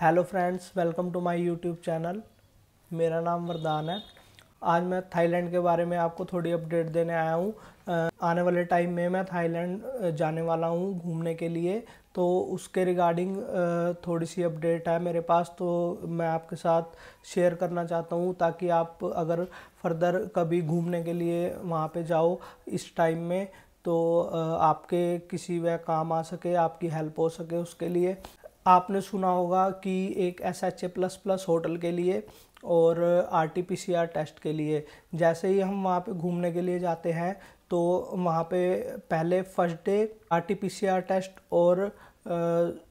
hello friends welcome to my YouTube channel मेरा नाम वरदान है आज मैं थाईलैंड के बारे में आपको थोड़ी अपडेट देने आया हूँ आने वाले टाइम में मैं थाईलैंड जाने वाला हूँ घूमने के लिए तो उसके रिगार्डिंग थोड़ी सी अपडेट है मेरे पास तो मैं आपके साथ शेयर करना चाहता हूँ ताकि आप अगर फर्दर कभी घूमने के लिए वहाँ पर जाओ इस टाइम में तो आपके किसी वह काम आ सके आपकी हेल्प हो सके उसके लिए आपने सुना होगा कि एक S H A plus plus hotel के लिए और R T P C R test के लिए जैसे ही हम वहाँ पे घूमने के लिए जाते हैं तो वहाँ पे पहले first day R T P C R test और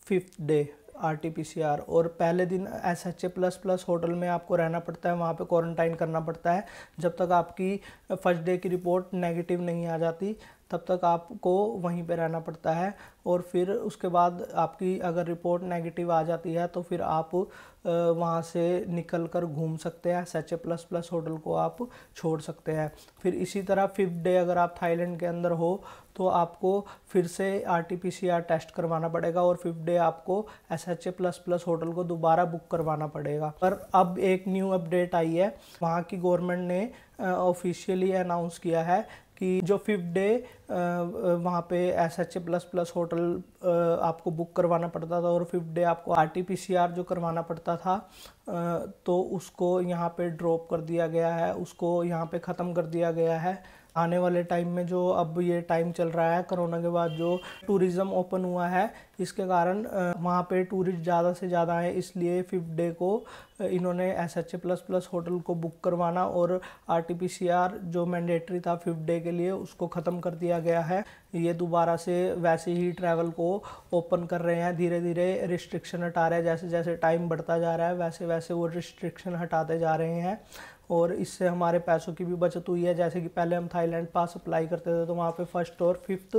fifth day R T P C R और पहले दिन S H A plus plus hotel में आपको रहना पड़ता है वहाँ पे क्वारंटाइन करना पड़ता है जब तक आपकी फर्स्ट डे की रिपोर्ट नेगेटिव नहीं आ जाती तब तक आपको वहीं पे रहना पड़ता है और फिर उसके बाद आपकी अगर रिपोर्ट नेगेटिव आ जाती है तो फिर आप वहाँ से निकल कर घूम सकते हैं सच प्लस प्लस होटल को आप छोड़ सकते हैं फिर इसी तरह फिफ्थ डे अगर आप थाईलैंड के अंदर हो तो आपको फिर से R T P C R test करवाना पड़ेगा और फिफ्थ डे आपको S H A plus plus hotel को दोबारा बुक करवाना पड़ेगा पर अब एक न्यू अपडेट आई है वहाँ की गवर्नमेंट ने ऑफिशियली अनाउंस किया है कि जो फिफ्थ डे वहाँ पे S H A plus plus hotel आपको बुक करवाना पड़ता था और फिफ्थ डे आपको R T P C R जो करवाना पड़ता था तो उसको यहाँ पे ड्रॉप कर दिया गया है उसको यहाँ पे ख़त्म कर दिया गया है आने वाले टाइम में जो अब ये टाइम चल रहा है कोरोना के बाद जो टूरिज़्म ओपन हुआ है इसके कारण वहाँ पे टूरिस्ट ज़्यादा से ज़्यादा आए इसलिए फिफ्थ डे को इन्होंने S H A plus plus hotel को बुक करवाना और R T P C R जो मैंडेटरी था फिफ्थ डे के लिए उसको ख़त्म कर दिया गया है ये दोबारा से वैसे ही ट्रैवल को ओपन कर रहे हैं धीरे धीरे रिस्ट्रिक्शन हटा रहे हैं जैसे जैसे टाइम बढ़ता जा रहा है वैसे वैसे वो रिस्ट्रिक्शन हटाते जा रहे हैं और इससे हमारे पैसों की भी बचत हुई है जैसे कि पहले हम थाईलैंड पास अप्लाई करते थे तो वहाँ पे फर्स्ट और फिफ्थ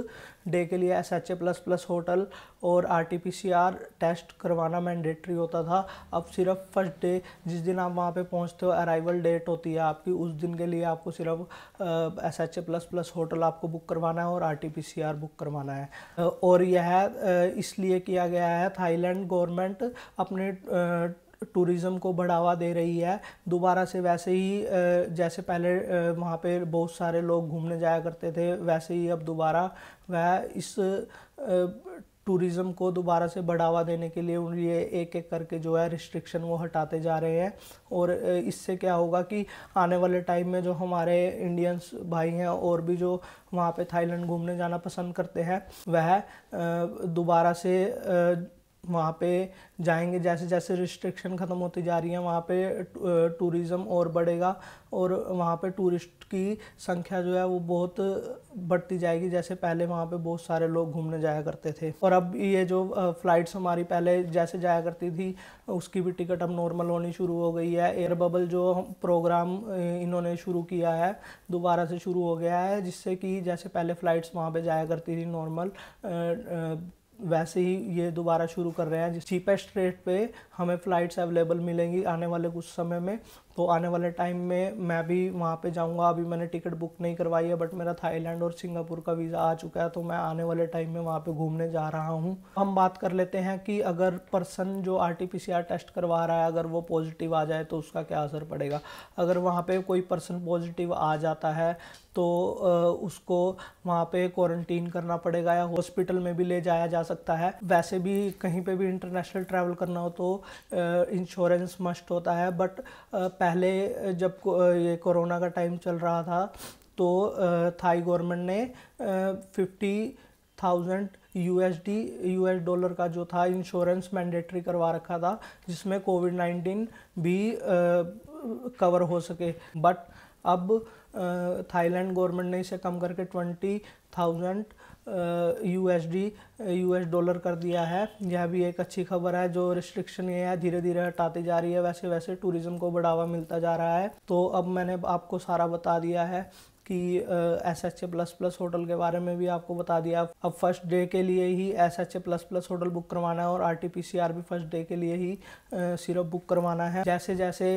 डे के लिए S H A plus plus hotel और R T P C R test करवाना मैंडेटरी होता था अब सिर्फ फर्स्ट डे जिस दिन आप वहाँ पे पहुँचते हो अराइवल डेट होती है आपकी उस दिन के लिए आपको सिर्फ S H A plus plus hotel आपको बुक करवाना है और R T P C R book करवाना है और यह इसलिए किया गया है थाईलैंड गवर्नमेंट अपने टूरिज़्म को बढ़ावा दे रही है दोबारा से वैसे ही जैसे पहले वहाँ पे बहुत सारे लोग घूमने जाया करते थे वैसे ही अब दोबारा वह इस टूरिज़्म को दोबारा से बढ़ावा देने के लिए उन लिए एक एक करके जो है रिस्ट्रिक्शन वो हटाते जा रहे हैं और इससे क्या होगा कि आने वाले टाइम में जो हमारे इंडियंस भाई हैं और भी जो वहाँ पे थाईलैंड घूमने जाना पसंद करते हैं वह दोबारा से वहाँ पे जाएंगे जैसे जैसे रिस्ट्रिक्शन ख़त्म होती जा रही है वहाँ पे टूरिज़्म और बढ़ेगा और वहाँ पे टूरिस्ट की संख्या जो है वो बहुत बढ़ती जाएगी जैसे पहले वहाँ पे बहुत सारे लोग घूमने जाया करते थे और अब ये जो फ़्लाइट्स हमारी पहले जैसे जाया करती थी उसकी भी टिकट अब नॉर्मल होनी शुरू हो गई है एयर बबल जो प्रोग्राम इन्होंने शुरू किया है दोबारा से शुरू हो गया है जिससे कि जैसे पहले फ़्लाइट्स वहाँ पर जाया करती थी नॉर्मल वैसे ही ये दोबारा शुरू कर रहे हैं चीपेस्ट रेट पे हमें फ़्लाइट्स अवेलेबल मिलेंगी आने वाले कुछ समय में तो आने वाले टाइम में मैं भी वहाँ पे जाऊँगा अभी मैंने टिकट बुक नहीं करवाई है बट मेरा थाईलैंड और सिंगापुर का वीज़ा आ चुका है तो मैं आने वाले टाइम में वहाँ पे घूमने जा रहा हूँ हम बात कर लेते हैं कि अगर पर्सन जो आर टेस्ट करवा रहा है अगर वो पॉजिटिव आ जाए तो उसका क्या असर पड़ेगा अगर वहाँ पर कोई पर्सन पॉजिटिव आ जाता है तो उसको वहाँ पे क्वारंटीन करना पड़ेगा या हॉस्पिटल में भी ले जाया जा सकता है वैसे भी कहीं पे भी इंटरनेशनल ट्रैवल करना हो तो इंश्योरेंस मस्ट होता है बट पहले जब ये कोरोना का टाइम चल रहा था तो थाई गवर्नमेंट ने fifty thousand U S D U S dollar का जो था इंश्योरेंस मैंडेटरी करवा रखा था जिसमें कोविड नाइन्टीन भी कवर हो सके बट अब थाईलैंड गवर्नमेंट ने इसे कम करके twenty thousand U S D dollar कर दिया है यह भी एक अच्छी खबर है जो रिस्ट्रिक्शन ये है धीरे धीरे हटाती जा रही है वैसे वैसे टूरिज़्म को बढ़ावा मिलता जा रहा है तो अब मैंने आपको सारा बता दिया है कि S H A plus plus hotel के बारे में भी आपको बता दिया अब फर्स्ट डे के लिए ही S H A plus plus hotel book करवाना है और R T P C R भी फर्स्ट डे के लिए ही सिर्फ बुक करवाना है जैसे जैसे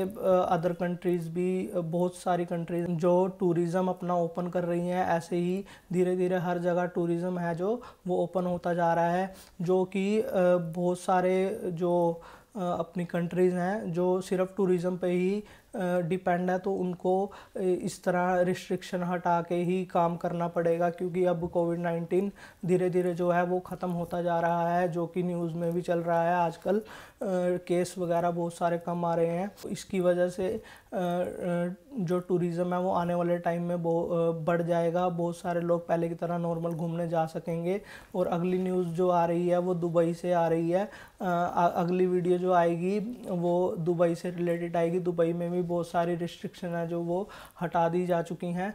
अदर कंट्रीज़ भी बहुत सारी कंट्रीज जो टूरिज्म अपना ओपन कर रही हैं ऐसे ही धीरे धीरे हर जगह टूरिज्म है जो वो ओपन होता जा रहा है जो कि बहुत सारे जो अपनी कंट्रीज़ हैं जो सिर्फ टूरिज्म पे ही डिपेंड है तो उनको इस तरह रिस्ट्रिक्शन हटा के ही काम करना पड़ेगा क्योंकि अब कोविड नाइन्टीन धीरे धीरे जो है वो ख़त्म होता जा रहा है जो कि न्यूज़ में भी चल रहा है आजकल केस वगैरह बहुत सारे कम आ रहे हैं इसकी वजह से जो टूरिज़्म है वो आने वाले टाइम में बढ़ जाएगा बहुत सारे लोग पहले की तरह नॉर्मल घूमने जा सकेंगे और अगली न्यूज़ जो आ रही है वो दुबई से आ रही है अगली वीडियो जो आएगी वो दुबई से रिलेटेड आएगी दुबई में भी भी बहुत सारी रिस्ट्रिक्शन है जो वो हटा दी जा चुकी हैं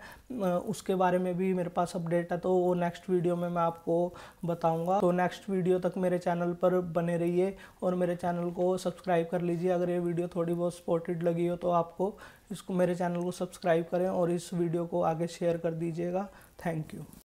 उसके बारे में भी मेरे पास अपडेट है तो वो नेक्स्ट वीडियो में मैं आपको बताऊंगा तो नेक्स्ट वीडियो तक मेरे चैनल पर बने रहिए और मेरे चैनल को सब्सक्राइब कर लीजिए अगर ये वीडियो थोड़ी बहुत सपोर्टेड लगी हो तो आपको इसको मेरे चैनल को सब्सक्राइब करें और इस वीडियो को आगे शेयर कर दीजिएगा थैंक यू